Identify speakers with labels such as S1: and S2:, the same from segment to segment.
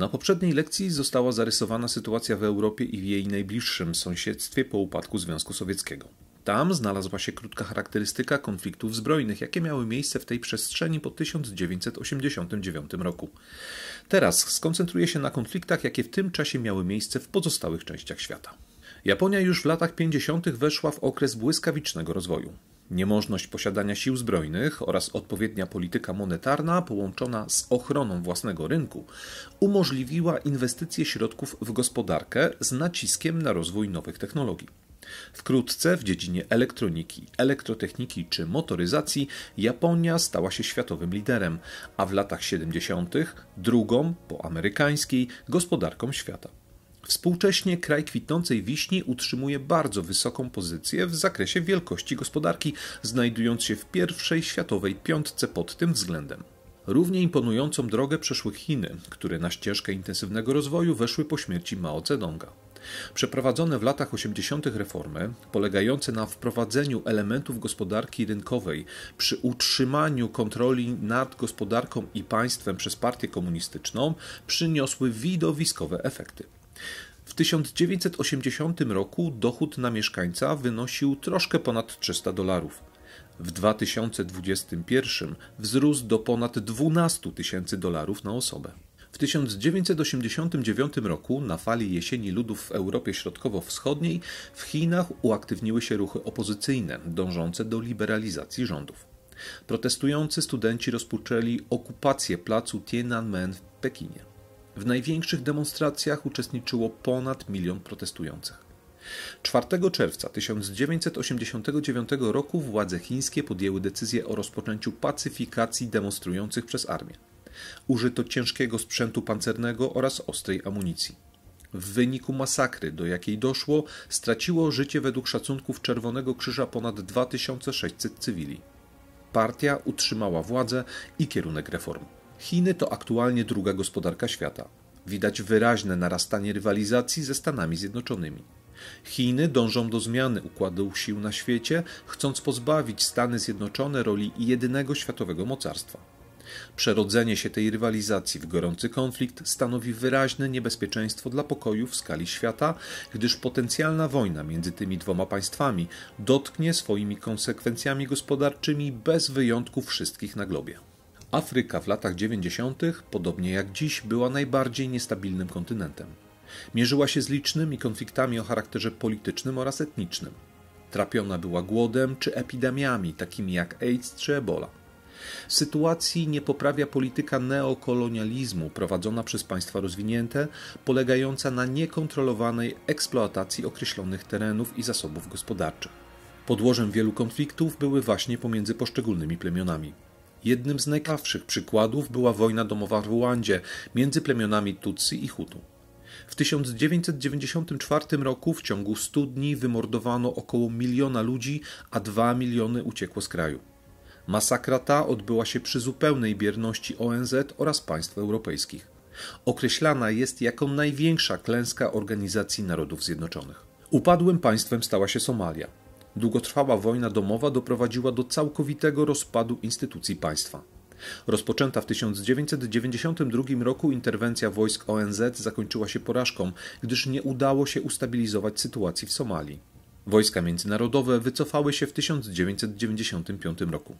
S1: Na poprzedniej lekcji została zarysowana sytuacja w Europie i w jej najbliższym sąsiedztwie po upadku Związku Sowieckiego. Tam znalazła się krótka charakterystyka konfliktów zbrojnych, jakie miały miejsce w tej przestrzeni po 1989 roku. Teraz skoncentruję się na konfliktach, jakie w tym czasie miały miejsce w pozostałych częściach świata. Japonia już w latach 50. weszła w okres błyskawicznego rozwoju. Niemożność posiadania sił zbrojnych oraz odpowiednia polityka monetarna połączona z ochroną własnego rynku umożliwiła inwestycje środków w gospodarkę z naciskiem na rozwój nowych technologii. Wkrótce w dziedzinie elektroniki, elektrotechniki czy motoryzacji Japonia stała się światowym liderem, a w latach 70. drugą po amerykańskiej gospodarką świata. Współcześnie kraj kwitnącej wiśni utrzymuje bardzo wysoką pozycję w zakresie wielkości gospodarki, znajdując się w pierwszej światowej piątce pod tym względem. Równie imponującą drogę przeszły Chiny, które na ścieżkę intensywnego rozwoju weszły po śmierci Mao Zedonga. Przeprowadzone w latach 80. reformy, polegające na wprowadzeniu elementów gospodarki rynkowej przy utrzymaniu kontroli nad gospodarką i państwem przez partię komunistyczną, przyniosły widowiskowe efekty. W 1980 roku dochód na mieszkańca wynosił troszkę ponad 300 dolarów. W 2021 wzrósł do ponad 12 tysięcy dolarów na osobę. W 1989 roku, na fali jesieni ludów w Europie Środkowo-Wschodniej, w Chinach uaktywniły się ruchy opozycyjne dążące do liberalizacji rządów. Protestujący studenci rozpoczęli okupację placu Tiananmen w Pekinie. W największych demonstracjach uczestniczyło ponad milion protestujących. 4 czerwca 1989 roku władze chińskie podjęły decyzję o rozpoczęciu pacyfikacji demonstrujących przez armię. Użyto ciężkiego sprzętu pancernego oraz ostrej amunicji. W wyniku masakry, do jakiej doszło, straciło życie według szacunków Czerwonego Krzyża ponad 2600 cywili. Partia utrzymała władzę i kierunek reform. Chiny to aktualnie druga gospodarka świata. Widać wyraźne narastanie rywalizacji ze Stanami Zjednoczonymi. Chiny dążą do zmiany układu sił na świecie, chcąc pozbawić Stany Zjednoczone roli jedynego światowego mocarstwa. Przerodzenie się tej rywalizacji w gorący konflikt stanowi wyraźne niebezpieczeństwo dla pokoju w skali świata, gdyż potencjalna wojna między tymi dwoma państwami dotknie swoimi konsekwencjami gospodarczymi bez wyjątku wszystkich na globie. Afryka w latach 90., podobnie jak dziś, była najbardziej niestabilnym kontynentem. Mierzyła się z licznymi konfliktami o charakterze politycznym oraz etnicznym. Trapiona była głodem czy epidemiami, takimi jak AIDS czy ebola. Sytuacji nie poprawia polityka neokolonializmu prowadzona przez państwa rozwinięte, polegająca na niekontrolowanej eksploatacji określonych terenów i zasobów gospodarczych. Podłożem wielu konfliktów były właśnie pomiędzy poszczególnymi plemionami. Jednym z najkrawszych przykładów była wojna domowa w Rwandzie między plemionami Tutsi i Hutu. W 1994 roku w ciągu 100 dni wymordowano około miliona ludzi, a 2 miliony uciekło z kraju. Masakra ta odbyła się przy zupełnej bierności ONZ oraz państw europejskich. Określana jest jako największa klęska Organizacji Narodów Zjednoczonych. Upadłym państwem stała się Somalia. Długotrwała wojna domowa doprowadziła do całkowitego rozpadu instytucji państwa. Rozpoczęta w 1992 roku interwencja wojsk ONZ zakończyła się porażką, gdyż nie udało się ustabilizować sytuacji w Somalii. Wojska międzynarodowe wycofały się w 1995 roku.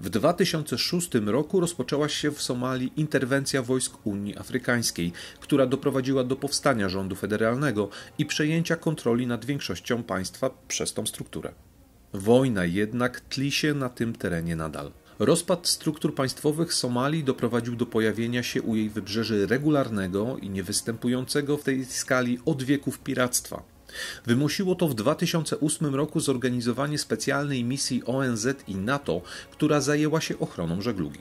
S1: W 2006 roku rozpoczęła się w Somalii interwencja wojsk Unii Afrykańskiej, która doprowadziła do powstania rządu federalnego i przejęcia kontroli nad większością państwa przez tą strukturę. Wojna jednak tli się na tym terenie nadal. Rozpad struktur państwowych Somalii doprowadził do pojawienia się u jej wybrzeży regularnego i niewystępującego w tej skali od wieków piractwa. Wymusiło to w 2008 roku zorganizowanie specjalnej misji ONZ i NATO, która zajęła się ochroną żeglugi.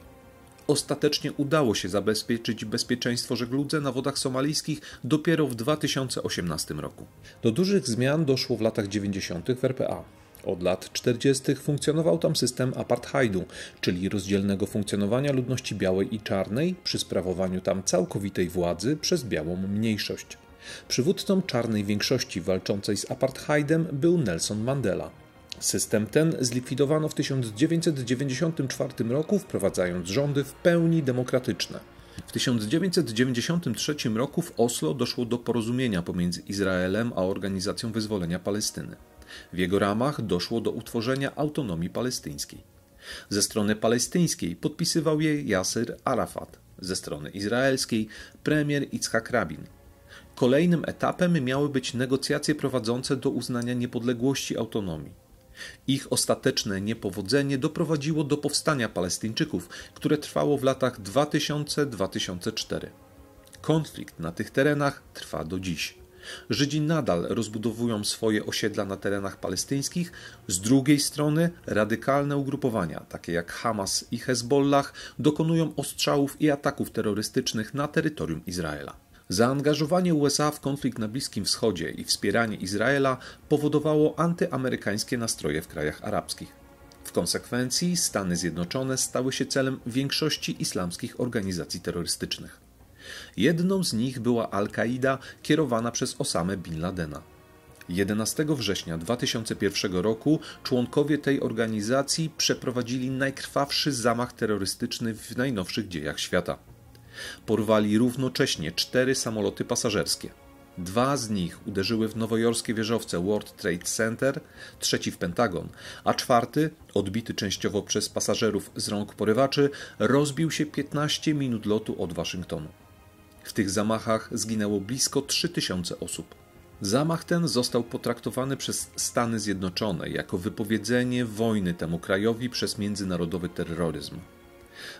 S1: Ostatecznie udało się zabezpieczyć bezpieczeństwo żegludze na wodach somalijskich dopiero w 2018 roku. Do dużych zmian doszło w latach 90. w RPA. Od lat 40. funkcjonował tam system apartheidu, czyli rozdzielnego funkcjonowania ludności białej i czarnej przy sprawowaniu tam całkowitej władzy przez białą mniejszość. Przywódcą czarnej większości walczącej z apartheidem był Nelson Mandela. System ten zlikwidowano w 1994 roku, wprowadzając rządy w pełni demokratyczne. W 1993 roku w Oslo doszło do porozumienia pomiędzy Izraelem a Organizacją Wyzwolenia Palestyny. W jego ramach doszło do utworzenia autonomii palestyńskiej. Ze strony palestyńskiej podpisywał je Yasser Arafat, ze strony izraelskiej premier Itzhak Rabin. Kolejnym etapem miały być negocjacje prowadzące do uznania niepodległości autonomii. Ich ostateczne niepowodzenie doprowadziło do powstania Palestyńczyków, które trwało w latach 2000-2004. Konflikt na tych terenach trwa do dziś. Żydzi nadal rozbudowują swoje osiedla na terenach palestyńskich, z drugiej strony radykalne ugrupowania, takie jak Hamas i Hezbollah, dokonują ostrzałów i ataków terrorystycznych na terytorium Izraela. Zaangażowanie USA w konflikt na Bliskim Wschodzie i wspieranie Izraela powodowało antyamerykańskie nastroje w krajach arabskich. W konsekwencji Stany Zjednoczone stały się celem większości islamskich organizacji terrorystycznych. Jedną z nich była Al-Kaida kierowana przez Osamę Bin Ladena. 11 września 2001 roku członkowie tej organizacji przeprowadzili najkrwawszy zamach terrorystyczny w najnowszych dziejach świata. Porwali równocześnie cztery samoloty pasażerskie. Dwa z nich uderzyły w nowojorskie wieżowce World Trade Center, trzeci w Pentagon, a czwarty, odbity częściowo przez pasażerów z rąk porywaczy, rozbił się 15 minut lotu od Waszyngtonu. W tych zamachach zginęło blisko 3000 osób. Zamach ten został potraktowany przez Stany Zjednoczone jako wypowiedzenie wojny temu krajowi przez międzynarodowy terroryzm.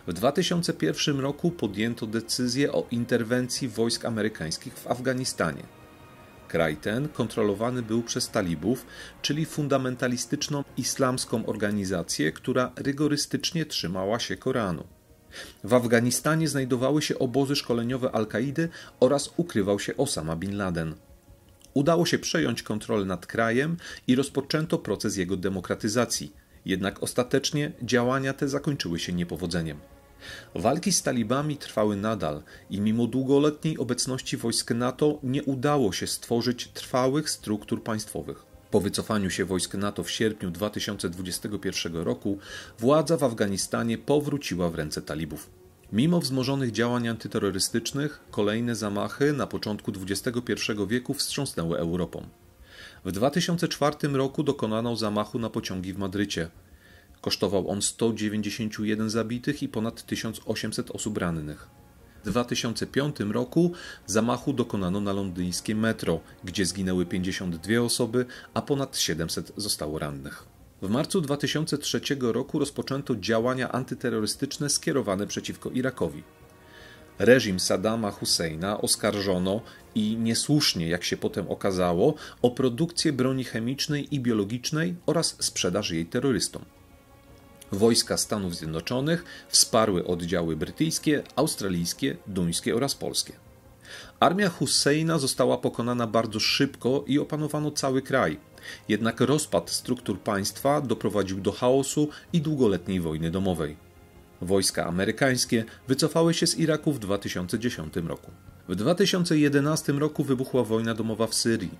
S1: W 2001 roku podjęto decyzję o interwencji wojsk amerykańskich w Afganistanie. Kraj ten kontrolowany był przez talibów, czyli fundamentalistyczną islamską organizację, która rygorystycznie trzymała się Koranu. W Afganistanie znajdowały się obozy szkoleniowe Al-Kaidy oraz ukrywał się Osama bin Laden. Udało się przejąć kontrolę nad krajem i rozpoczęto proces jego demokratyzacji – jednak ostatecznie działania te zakończyły się niepowodzeniem. Walki z talibami trwały nadal i mimo długoletniej obecności wojsk NATO nie udało się stworzyć trwałych struktur państwowych. Po wycofaniu się wojsk NATO w sierpniu 2021 roku władza w Afganistanie powróciła w ręce talibów. Mimo wzmożonych działań antyterrorystycznych, kolejne zamachy na początku XXI wieku wstrząsnęły Europą. W 2004 roku dokonano zamachu na pociągi w Madrycie. Kosztował on 191 zabitych i ponad 1800 osób rannych. W 2005 roku zamachu dokonano na londyńskie metro, gdzie zginęły 52 osoby, a ponad 700 zostało rannych. W marcu 2003 roku rozpoczęto działania antyterrorystyczne skierowane przeciwko Irakowi reżim Saddama Husseina oskarżono i niesłusznie, jak się potem okazało, o produkcję broni chemicznej i biologicznej oraz sprzedaż jej terrorystom. Wojska Stanów Zjednoczonych wsparły oddziały brytyjskie, australijskie, duńskie oraz polskie. Armia Husseina została pokonana bardzo szybko i opanowano cały kraj. Jednak rozpad struktur państwa doprowadził do chaosu i długoletniej wojny domowej. Wojska amerykańskie wycofały się z Iraku w 2010 roku. W 2011 roku wybuchła wojna domowa w Syrii.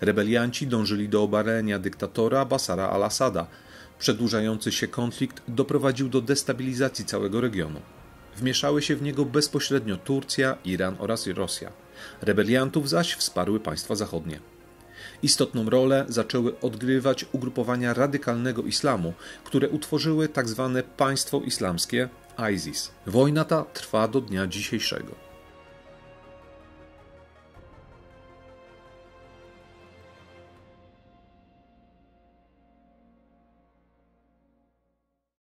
S1: Rebelianci dążyli do obalenia dyktatora Basara al-Assada. Przedłużający się konflikt doprowadził do destabilizacji całego regionu. Wmieszały się w niego bezpośrednio Turcja, Iran oraz Rosja. Rebeliantów zaś wsparły państwa zachodnie. Istotną rolę zaczęły odgrywać ugrupowania radykalnego islamu, które utworzyły tzw. Tak państwo islamskie ISIS. Wojna ta trwa do dnia dzisiejszego.